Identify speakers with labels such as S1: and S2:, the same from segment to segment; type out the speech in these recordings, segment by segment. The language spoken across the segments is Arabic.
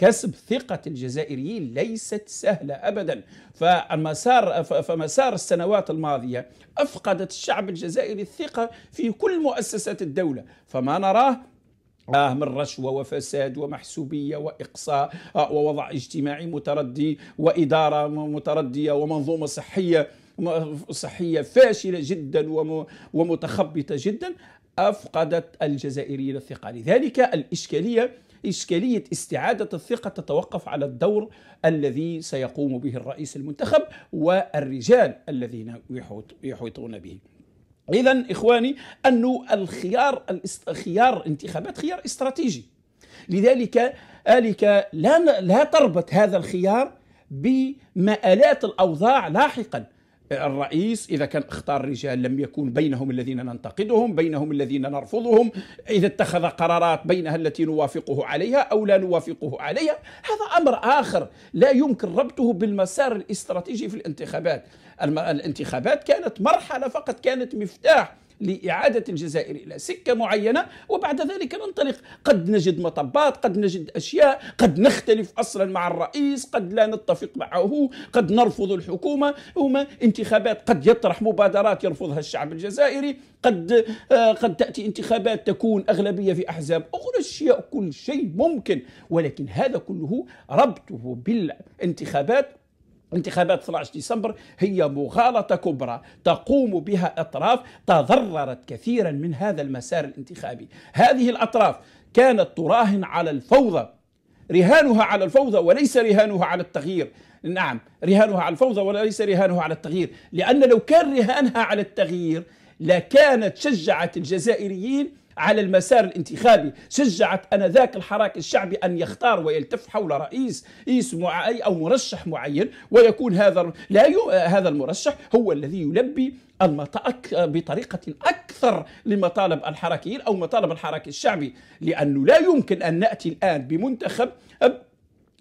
S1: كسب ثقة الجزائريين ليست سهلة أبدا فمسار, فمسار السنوات الماضية أفقدت الشعب الجزائري الثقة في كل مؤسسات الدولة فما نراه آه من رشوة وفساد ومحسوبية وإقصاء آه ووضع اجتماعي متردي وإدارة متردية ومنظومة صحية صحية فاشلة جدا ومتخبطة جدا أفقدت الجزائريين الثقة لذلك الإشكالية إشكالية استعادة الثقة تتوقف على الدور الذي سيقوم به الرئيس المنتخب والرجال الذين يحيطون به إذا إخواني أنه الخيار خيار انتخابات خيار استراتيجي لذلك ذلك لا لا تربط هذا الخيار بمآلات الأوضاع لاحقاً الرئيس إذا كان اختار رجال لم يكون بينهم الذين ننتقدهم بينهم الذين نرفضهم إذا اتخذ قرارات بينها التي نوافقه عليها أو لا نوافقه عليها هذا أمر آخر لا يمكن ربطه بالمسار الاستراتيجي في الانتخابات الانتخابات كانت مرحلة فقط كانت مفتاح لإعادة الجزائر إلى سكة معينة وبعد ذلك ننطلق قد نجد مطبات قد نجد أشياء قد نختلف أصلا مع الرئيس قد لا نتفق معه قد نرفض الحكومة هما انتخابات قد يطرح مبادرات يرفضها الشعب الجزائري قد آه قد تأتي انتخابات تكون أغلبية في أحزاب أخرى أشياء كل شيء ممكن ولكن هذا كله ربطه بالانتخابات انتخابات 12 ديسمبر هي مغالطه كبرى تقوم بها اطراف تضررت كثيرا من هذا المسار الانتخابي، هذه الاطراف كانت تراهن على الفوضى رهانها على الفوضى وليس رهانها على التغيير، نعم رهانها على الفوضى وليس رهانها على التغيير، لان لو كان رهانها على التغيير لكانت شجعت الجزائريين على المسار الانتخابي شجعت انذاك الحراك الشعبي ان يختار ويلتف حول رئيس اسمه اي او مرشح معين ويكون هذا لا يو... هذا المرشح هو الذي يلبي المطأك بطريقة أكثر لمطالب الحركيين أو مطالب الحراك الشعبي لأنه لا يمكن أن نأتي الآن بمنتخب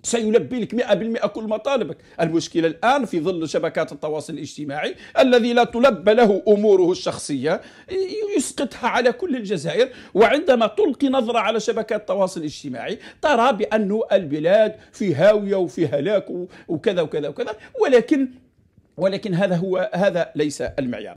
S1: سيلبي لك 100% كل مطالبك المشكلة الآن في ظل شبكات التواصل الاجتماعي الذي لا تلبى له أموره الشخصية يسقطها على كل الجزائر وعندما تلقي نظرة على شبكات التواصل الاجتماعي ترى بأن البلاد في هاوية وفي هلاك وكذا وكذا وكذا ولكن ولكن هذا هو هذا ليس المعيار